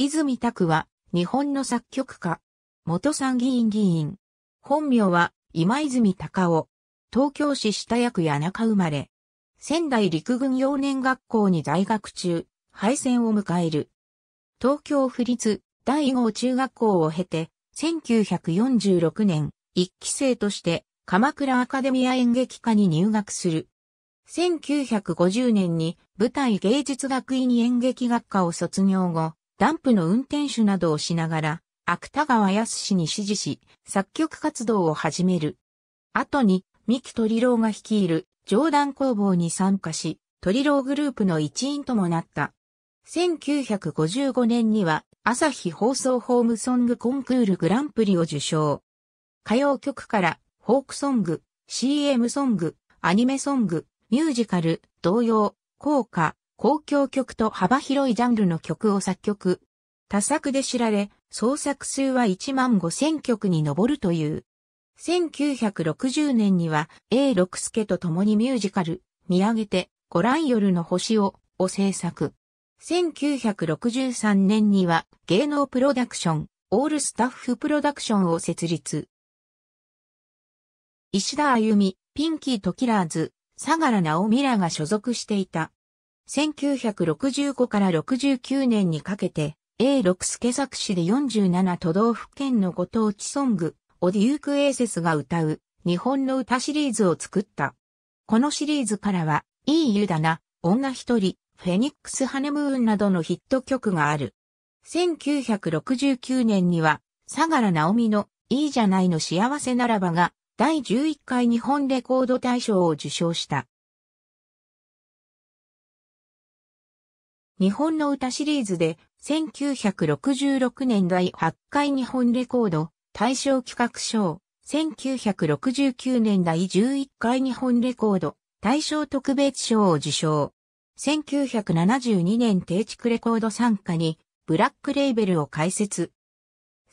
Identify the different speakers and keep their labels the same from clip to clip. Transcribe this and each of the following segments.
Speaker 1: 泉拓は、日本の作曲家。元参議院議員。本名は、今泉隆夫。東京市下役谷中生まれ。仙台陸軍幼年学校に在学中、敗戦を迎える。東京府立第五中学校を経て、1946年、一期生として、鎌倉アカデミア演劇科に入学する。1950年に舞台芸術学院演劇学科を卒業後、ダンプの運転手などをしながら、芥川康に指示し、作曲活動を始める。後に、三木鳥郎が率いる、上段工房に参加し、鳥郎グループの一員ともなった。1955年には、朝日放送ホームソングコンクールグランプリを受賞。歌謡曲から、フォークソング、CM ソング、アニメソング、ミュージカル、童謡、効果、公共曲と幅広いジャンルの曲を作曲。多作で知られ、創作数は1万5000曲に上るという。1960年には A 六助と共にミュージカル、見上げて、ご覧夜の星を、を制作。1963年には芸能プロダクション、オールスタッフプロダクションを設立。石田歩美、ピンキーとキラーズ、相良直美らが所属していた1965から69年にかけて、a 六助作詞で47都道府県のご当地ソング、オデュークエーセスが歌う、日本の歌シリーズを作った。このシリーズからは、いい湯だな、女一人、フェニックスハネムーンなどのヒット曲がある。1969年には、相良直美の、いいじゃないの幸せならばが、第11回日本レコード大賞を受賞した。日本の歌シリーズで1966年第8回日本レコード大賞企画賞、1969年第11回日本レコード大賞特別賞を受賞。1972年定築レコード参加にブラックレーベルを開設。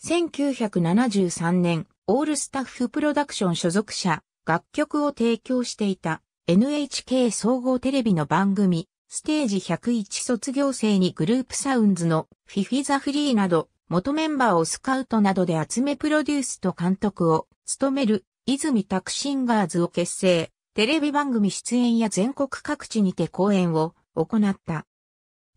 Speaker 1: 1973年、オールスタッフプロダクション所属者、楽曲を提供していた NHK 総合テレビの番組、ステージ101卒業生にグループサウンズのフィフィザフリーなど元メンバーをスカウトなどで集めプロデュースと監督を務める泉拓シンガーズを結成、テレビ番組出演や全国各地にて公演を行った。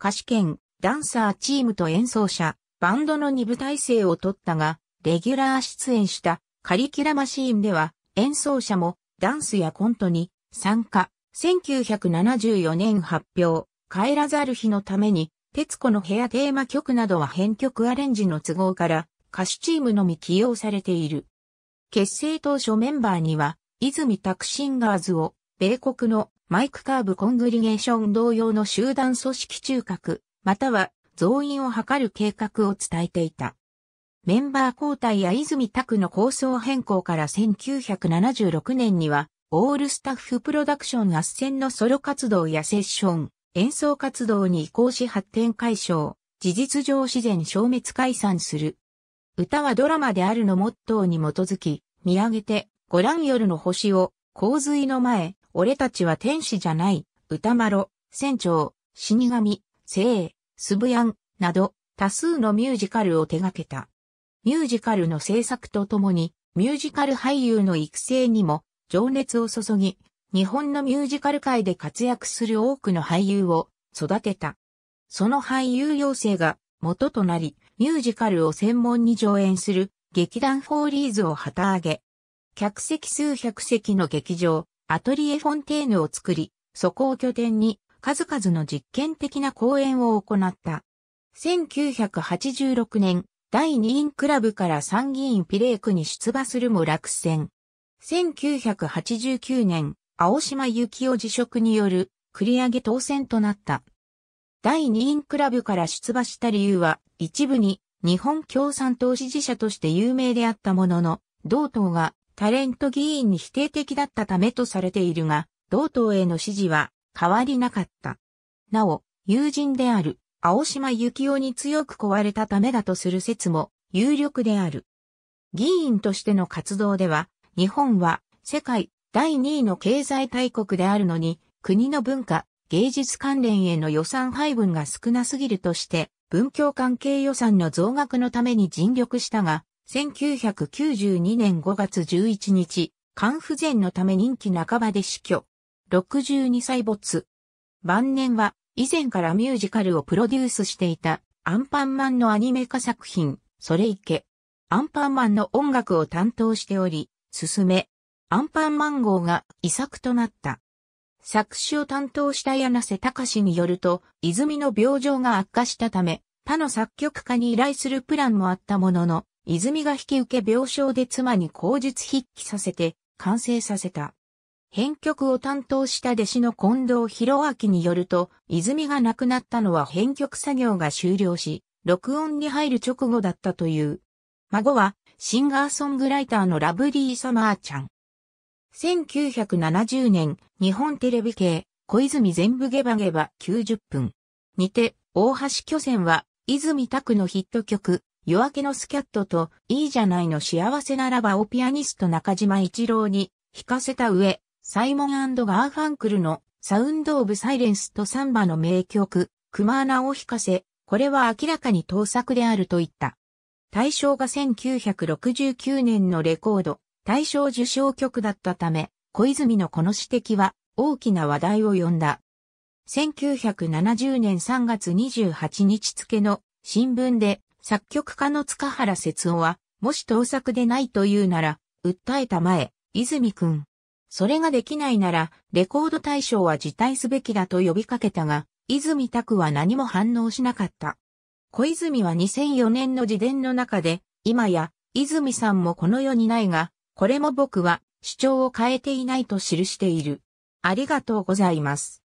Speaker 1: 歌手兼、ダンサーチームと演奏者、バンドの2部体制を取ったが、レギュラー出演したカリキュラマシーンでは演奏者もダンスやコントに参加、1974年発表、帰らざる日のために、徹子の部屋テーマ曲などは編曲アレンジの都合から歌手チームのみ起用されている。結成当初メンバーには、泉拓シンガーズを、米国のマイクカーブコングリゲーション同様の集団組織中核、または増員を図る計画を伝えていた。メンバー交代や泉拓の構想変更から1976年には、オールスタッフプロダクション合戦のソロ活動やセッション、演奏活動に移行し発展解消、事実上自然消滅解散する。歌はドラマであるのモットーに基づき、見上げて、ご覧夜の星を、洪水の前、俺たちは天使じゃない、歌丸、船長、死神、聖、スブヤン、など、多数のミュージカルを手掛けた。ミュージカルの制作とともに、ミュージカル俳優の育成にも情熱を注ぎ、日本のミュージカル界で活躍する多くの俳優を育てた。その俳優養成が元となり、ミュージカルを専門に上演する劇団フォーリーズを旗揚げ、客席数百席の劇場、アトリエフォンテーヌを作り、そこを拠点に数々の実験的な公演を行った。1986年、第2院クラブから参議院ピレークに出馬するも落選。1989年、青島幸雄辞職による繰り上げ当選となった。第2院クラブから出馬した理由は、一部に日本共産党支持者として有名であったものの、同党がタレント議員に否定的だったためとされているが、同党への支持は変わりなかった。なお、友人である青島幸雄に強く壊れたためだとする説も有力である。議員としての活動では、日本は世界第2位の経済大国であるのに、国の文化、芸術関連への予算配分が少なすぎるとして、文教関係予算の増額のために尽力したが、1992年5月11日、肝不全のため任期半ばで死去。62歳没。晩年は、以前からミュージカルをプロデュースしていた、アンパンマンのアニメ化作品、それいけ。アンパンマンの音楽を担当しており、進め、アンパンマン号が遺作となった。作詞を担当した柳瀬隆によると、泉の病状が悪化したため、他の作曲家に依頼するプランもあったものの、泉が引き受け病床で妻に口述筆記させて完成させた。編曲を担当した弟子の近藤博明によると、泉が亡くなったのは編曲作業が終了し、録音に入る直後だったという。孫はシンガーソングライターのラブリー・サマーちゃん。1970年、日本テレビ系、小泉全部ゲバゲバ90分。にて、大橋巨泉は、泉拓のヒット曲、夜明けのスキャットと、いいじゃないの幸せならばをピアニスト中島一郎に弾かせた上、サイモンガーファンクルのサウンドオブサイレンスとサンバの名曲、クマーナを弾かせ、これは明らかに盗作であると言った。大賞が1969年のレコード、大賞受賞曲だったため、小泉のこの指摘は大きな話題を呼んだ。1970年3月28日付の新聞で作曲家の塚原節夫は、もし盗作でないというなら、訴えたまえ、泉くん。それができないなら、レコード大賞は辞退すべきだと呼びかけたが、泉拓は何も反応しなかった。小泉は2004年の自伝の中で、今や、泉さんもこの世にないが、これも僕は主張を変えていないと記している。ありがとうございます。